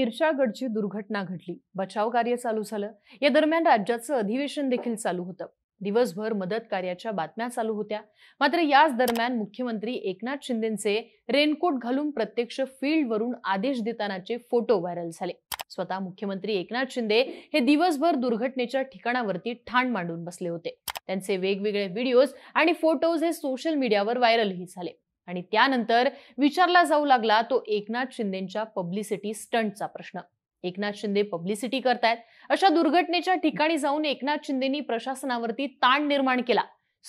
इर्षागडची दुर्घटना घडली बचाव कार्य चालू झालं या दरम्यान राज्याचं अधिवेशन देखील चालू होतं दिवसभर मदत कार्याच्या बातम्या चालू होत्या मात्र याच दरम्यान मुख्यमंत्री एकनाथ शिंदेचे रेनकोट घालून प्रत्यक्ष फील्डवरून आदेश देतानाचे फोटो व्हायरल झाले स्वतः मुख्यमंत्री एकनाथ शिंदे हे दिवसभर दुर्घटनेच्या ठिकाणावरती ठाण मांडून बसले होते त्यांचे वेगवेगळे व्हिडिओज आणि फोटोज हे सोशल मीडियावर व्हायरलही झाले आणि त्यानंतर विचारला जाऊ लागला तो एकनाथ शिंदेच्या पब्लिसिटी स्टंटचा प्रश्न एकनाथ शिंदे पब्लिसिटी करतायत अशा दुर्घटनेच्या ठिकाणी जाऊन एकनाथ शिंदेनी प्रशासनावरती ताण निर्माण केला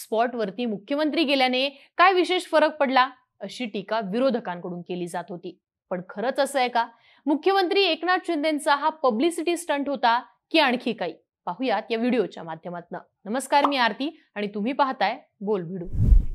स्पॉटवरती मुख्यमंत्री गेल्याने काय विशेष फरक पडला अशी टीका विरोधकांकडून केली जात होती पण खरंच असं आहे का मुख्यमंत्री एकनाथ शिंदेचा हा पब्लिसिटी स्टंट होता की आणखी काही पाहूयात या व्हिडिओच्या माध्यमातून नमस्कार मी आरती आणि तुम्ही पाहताय बोल भिडू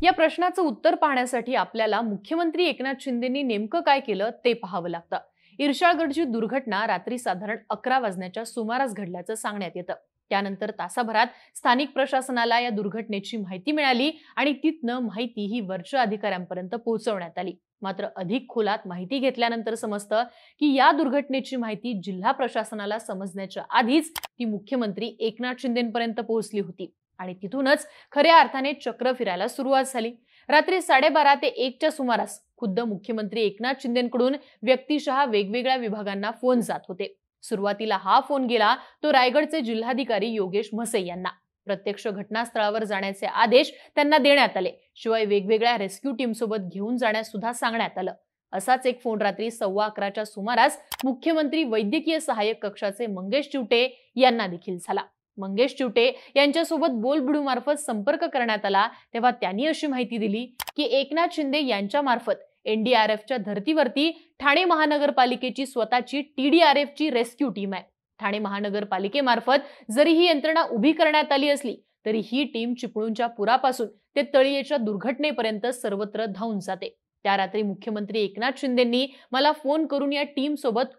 या प्रश्नाचं उत्तर पाहण्यासाठी आपल्याला मुख्यमंत्री एकनाथ शिंदेंनी नेमकं काय केलं ते पाहावं लागतं इर्शाळगडची दुर्घटना रात्री साधारण अकरा वाजण्याच्या सुमारास घडल्याचं सांगण्यात येतं त्यानंतर तासाभरात स्थानिक प्रशासनाला या दुर्घटनेची माहिती मिळाली आणि तिथनं माहिती ही वरच्या अधिकाऱ्यांपर्यंत पोहोचवण्यात आली मात्र अधिक खोलात माहिती घेतल्यानंतर समजतं की या दुर्घटनेची माहिती जिल्हा प्रशासनाला समजण्याच्या आधीच ती मुख्यमंत्री एकनाथ शिंदेपर्यंत पोहोचली होती आणि तिथूनच खऱ्या अर्थाने चक्र फिरायला सुरुवात झाली रात्री साडेबारा ते एकच्या सुमारास खुद्द मुख्यमंत्री एकनाथ शिंदेकडून व्यक्तिशः वेगवेगळ्या विभागांना फोन जात होते सुरुवातीला हा फोन गेला तो रायगडचे जिल्हाधिकारी योगेश म्हसे यांना प्रत्यक्ष घटनास्थळावर जाण्याचे आदेश त्यांना देण्यात आले शिवाय वेगवेगळ्या रेस्क्यू टीम सोबत घेऊन जाण्यास सुद्धा सांगण्यात आलं असाच एक फोन रात्री सव्वा अकराच्या सुमारास मुख्यमंत्री वैद्यकीय सहाय्यक कक्षाचे मंगेश चिवटे यांना देखील झाला मंगेश चिवटे यांच्यासोबत मार्फत संपर्क करण्यात आला तेव्हा त्यांनी अशी माहिती दिली की एकनाथ शिंदे यांच्यामार्फत एनडीआरएफच्या धर्तीवरती ठाणे महानगरपालिकेची स्वतःची टीडीआरएफची रेस्क्यू टीम आहे ठाणे महानगरपालिकेमार्फत जरी ही यंत्रणा उभी करण्यात आली असली तरी ही टीम चिपळूणच्या पुरापासून ते तळीयेच्या दुर्घटनेपर्यंत सर्वत्र धावून जाते त्या रात्री मुख्यमंत्री एकनाथ शिंदेंनी मला फोन करून या टीम सोबत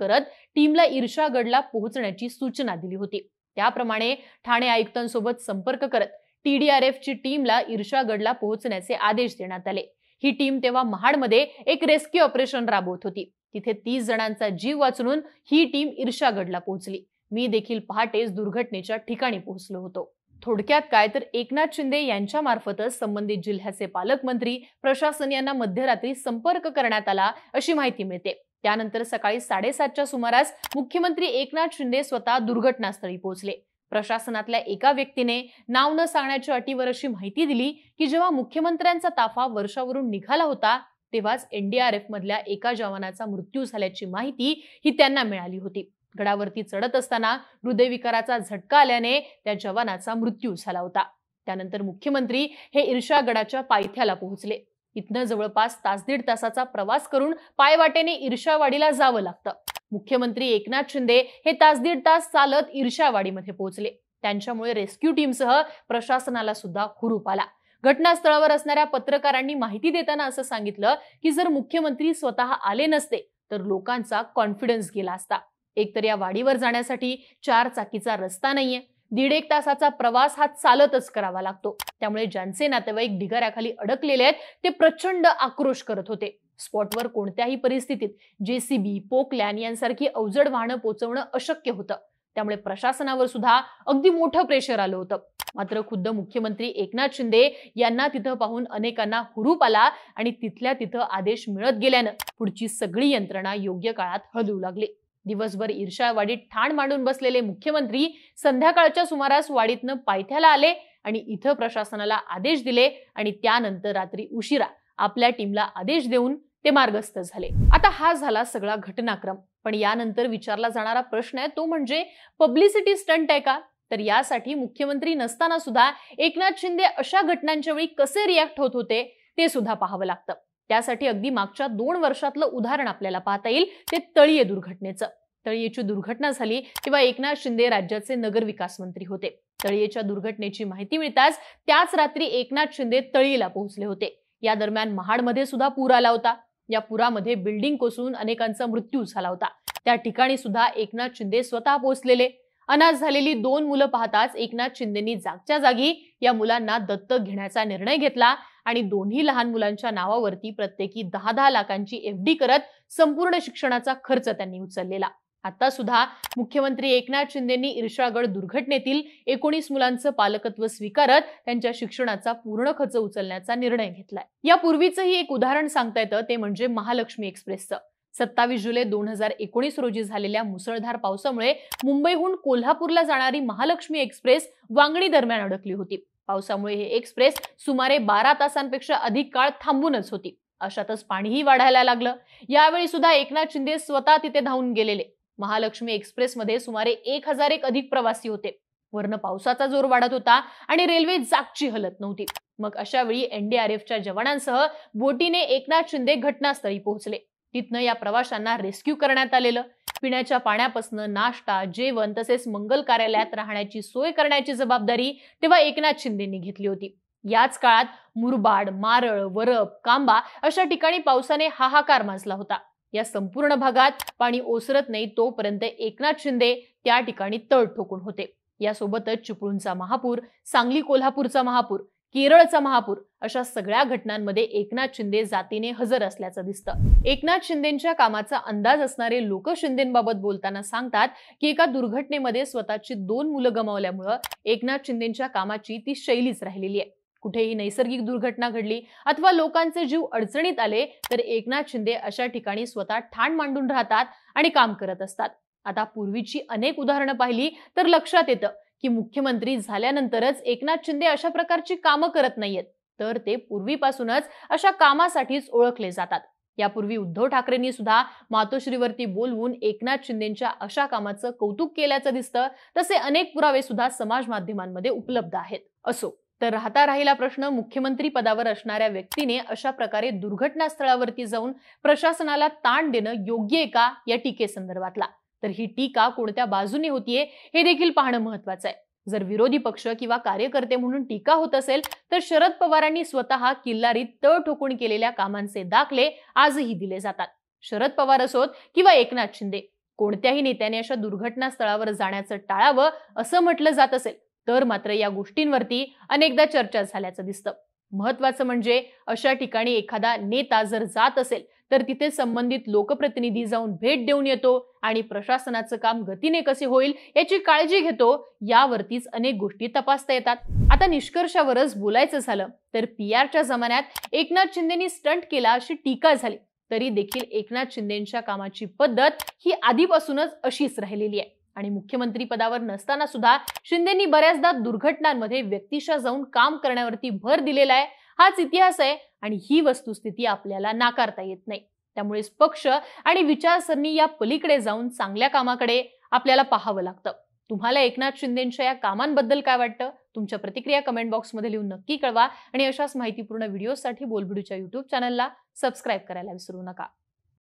करत टीमला ईर्षागडला पोहोचण्याची सूचना दिली होती त्याप्रमाणे ठाणे आयुक्तांसोबत संपर्क करत टीडीआरएफची टीमला ईर्षागडला पोहोचण्याचे आदेश देण्यात आले ही टीम तेव्हा महाडमध्ये एक रेस्क्यू ऑपरेशन राबवत होती तिथे तीस जणांचा जीव वाचून ही टीम ईर्षागडला पोहोचली मी देखील पहाटेच दुर्घटनेच्या ठिकाणी पोहोचलो होतो थोडक्यात काय तर एकनाथ शिंदे यांच्या मार्फतच संबंधित जिल्ह्याचे पालकमंत्री प्रशासन यांना मध्यरात्री संपर्क करण्यात आला अशी माहिती मिळते त्यानंतर सकाळी साडेसातच्या सुमारास मुख्यमंत्री एकनाथ शिंदे स्वतः दुर्घटनास्थळी पोहोचले प्रशासनातल्या एका व्यक्तीने नाव न सांगण्याच्या अटीवर अशी माहिती दिली की जेव्हा मुख्यमंत्र्यांचा ताफा वर्षावरून निघाला होता तेव्हाच एनडीआरएफ मधल्या एका जवानाचा मृत्यू झाल्याची माहिती ही त्यांना मिळाली होती गडावरती चढत असताना हृदयविकाराचा झटका आल्याने त्या जवानाचा मृत्यू झाला होता त्यानंतर मुख्यमंत्री हे इर्षा गडाच्या पायथ्याला पोहोचले इथनं जवळपास तास दीड तासाचा प्रवास करून पायवाटेने ईर्षावाडीला जावं लागतं मुख्यमंत्री एकनाथ शिंदे हे तास दीड तास चालत ईर्षावाडीमध्ये पोहोचले त्यांच्यामुळे रेस्क्यू टीमसह प्रशासनाला सुद्धा हुरूप आला घटनास्थळावर असणाऱ्या पत्रकारांनी माहिती देताना असं सांगितलं की जर मुख्यमंत्री स्वतः आले नसते तर लोकांचा कॉन्फिडन्स गेला असता एकतर या वाडीवर जाण्यासाठी चार चाकीचा रस्ता नाहीये दीड एक तासाचा प्रवास हा चालतच करावा लागतो त्यामुळे ज्यांचे नातेवाईक ढिगाऱ्याखाली अडकलेले आहेत ते प्रचंड आक्रोश करत होते स्पॉटवर कोणत्याही परिस्थितीत जेसीबी पोकलॅन यांसारखी अवजड वाहनं पोचवणं अशक्य होतं त्यामुळे प्रशासनावर सुद्धा अगदी मोठं प्रेशर आलं होतं मात्र खुद्द मुख्यमंत्री एकनाथ शिंदे यांना तिथं पाहून अनेकांना हुरूप आला आणि तिथल्या तिथं आदेश मिळत गेल्यानं पुढची सगळी यंत्रणा योग्य काळात हलवू लागली दिवसभर ईर्षा वाडीत ठाण मांडून बसलेले मुख्यमंत्री संध्याकाळच्या सुमारास वाडीतनं पायथ्याला आले आणि इथं प्रशासनाला आदेश दिले आणि त्यानंतर रात्री उशिरा आपल्या टीमला आदेश देऊन ते मार्गस्थ झाले आता हा झाला सगळा घटनाक्रम पण यानंतर विचारला जाणारा प्रश्न आहे तो म्हणजे पब्लिसिटी स्टंट आहे का तर यासाठी मुख्यमंत्री नसताना सुद्धा एकनाथ शिंदे अशा घटनांच्या वेळी कसे रिॲक्ट होत होते ते सुद्धा पाहावं लागतं त्यासाठी अगदी मागच्या दोन वर्षातलं उदाहरण आपल्याला पाहता येईल ते तळीये दुर्घटनेचं तळीयेची दुर्घटना झाली तेव्हा एकनाथ शिंदे राज्याचे नगरविकास मंत्री होते तळीयेच्या दुर्घटनेची माहिती मिळताच त्याच रात्री एकनाथ शिंदे तळीला पोहोचले होते या दरम्यान महाडमध्ये सुद्धा पूर आला होता या पुरामध्ये बिल्डिंग कोसळून अनेकांचा मृत्यू झाला होता त्या ठिकाणी सुद्धा एकनाथ शिंदे स्वतः पोहोचलेले अनाथ झालेली दोन मुलं पाहताच एकनाथ शिंदेनी जागच्या जागी या मुलांना दत्तक घेण्याचा निर्णय घेतला आणि दोन्ही लहान मुलांच्या नावावरती प्रत्येकी दहा दहा लाखांची एफ डी करत संपूर्ण शिक्षणाचा खर्च त्यांनी उचललेला आता सुद्धा मुख्यमंत्री एकनाथ शिंदेंनी इर्षागड दुर्घटनेतील एकोणीस मुलांचं पालकत्व स्वीकारत त्यांच्या शिक्षणाचा पूर्ण खर्च उचलण्याचा निर्णय घेतलाय यापूर्वीचंही एक उदाहरण सांगता येतं ते म्हणजे महालक्ष्मी एक्सप्रेसचं सत्तावीस जुलै दोन हजार एकोणीस रोजी झालेल्या मुसळधार पावसामुळे मुंबईहून कोल्हापूरला जाणारी महालक्ष्मी एक्सप्रेस वांगणी दरम्यान अडकली होती पावसामुळे हे एक्सप्रेस सुमारे बारा तासांपेक्षा अधिक काळ थांबूनच होती अशातच पाणीही वाढायला लागलं यावेळी सुद्धा एकनाथ शिंदे स्वतः तिथे धावून गेलेले महालक्ष्मी एक्सप्रेसमध्ये सुमारे एक हजार एक अधिक प्रवासी होते वर्ण पावसाचा जोर वाढत होता आणि रेल्वे जागची हलत नव्हती मग अशा वेळी एनडीआरएफच्या जवानांसह बोटीने एकनाथ शिंदे घटनास्थळी पोहोचले तिथनं या प्रवाशांना रेस्क्यू करण्यात आलेलं पिण्याच्या पाण्यापासून नाश्ता जेवण तसेच मंगल कार्यालयात राहण्याची सोय करण्याची जबाबदारी तेव्हा एकनाथ शिंदेनी घेतली होती याच काळात मुरबाड मारळ वरप कांबा अशा ठिकाणी पावसाने हाहाकार माजला होता या संपूर्ण भागात पाणी ओसरत नाही तोपर्यंत एकनाथ शिंदे त्या ठिकाणी तळ ठोकून होते यासोबतच चिपळूणचा महापूर सांगली कोल्हापूरचा महापूर केरळचा महापूर अशा सगळ्या घटनांमध्ये एकनाथ शिंदे जातीने हजर असल्याचं दिसतं एकनाथ शिंदेच्या कामाचा अंदाज असणारे लोक शिंदेबाबत बोलताना सांगतात की एका दुर्घटनेमध्ये स्वतःची दोन मुलं गमावल्यामुळं एकनाथ शिंदेच्या कामाची ती शैलीच राहिलेली आहे कुठेही नैसर्गिक दुर्घटना घडली अथवा लोकांचे जीव अडचणीत आले तर एकनाथ शिंदे अशा ठिकाणी स्वतः ठाण मांडून राहतात आणि काम करत असतात आता पूर्वीची अनेक उदाहरणं पाहिली तर लक्षात येतं की मुख्यमंत्री झाल्यानंतरच एकनाथ शिंदे अशा प्रकारची कामं करत नाहीयेत तर ते पूर्वीपासूनच अशा कामासाठीच ओळखले जातात यापूर्वी उद्धव ठाकरेंनी सुद्धा मातोश्रीवरती बोलवून एकनाथ शिंदेंच्या अशा कामाचं कौतुक केल्याचं दिसतं तसे अनेक पुरावे सुद्धा समाज माध्यमांमध्ये उपलब्ध आहेत असो तर राहता राहिला प्रश्न मुख्यमंत्री पदावर असणाऱ्या व्यक्तीने अशा प्रकारे दुर्घटनास्थळावरती जाऊन प्रशासनाला ताण देणं योग्य आहे का या टीकेसंदर्भातला तर ही टीका कोणत्या बाजूने होतीये हे देखील पाहणं महत्वाचं आहे जर विरोधी पक्ष किंवा कार्यकर्ते म्हणून टीका होत असेल तर शरद पवारांनी स्वतः किल्लारीत तळ ठोकून केलेल्या कामांचे दाखले आजही दिले जातात शरद पवार असोत किंवा एकनाथ शिंदे कोणत्याही नेत्याने अशा दुर्घटना स्थळावर जाण्याचं टाळावं असं म्हटलं जात असेल तर मात्र या गोष्टींवरती अनेकदा चर्चा झाल्याचं दिसतं महत्वाचं म्हणजे अशा ठिकाणी एखादा नेता जर जात असेल तर तिथे संबंधित लोकप्रतिनिधी जाऊन भेट देऊन येतो आणि प्रशासनाचं काम गतीने कसे होईल याची काळजी घेतो यावरतीच अनेक गोष्टी तपासता येतात आता निष्कर्षावरच बोलायचं झालं तर पी आरच्या जमान्यात एकनाथ शिंदेनी स्टंट केला अशी टीका झाली तरी देखील एकनाथ शिंदेच्या कामाची पद्धत ही आधीपासूनच अशीच राहिलेली आहे आणि मुख्यमंत्री पदावर नसताना सुद्धा शिंदेनी बऱ्याचदा दुर्घटनांमध्ये व्यक्तिशा जाऊन काम करण्यावरती भर दिलेला आहे हाच इतिहास आहे आणि ही वस्तुस्थिती आपल्याला नाकारता येत नाही त्यामुळेच पक्ष आणि विचारसरणी या पलीकडे जाऊन चांगल्या कामाकडे आपल्याला पाहावं लागतं तुम्हाला एकनाथ शिंदेच्या या कामांबद्दल काय वाटतं तुमच्या प्रतिक्रिया कमेंट बॉक्समध्ये लिहून नक्की कळवा आणि अशाच माहितीपूर्ण व्हिडिओसाठी बोलबिडूच्या युट्यूब चॅनलला सबस्क्राईब करायला विसरू नका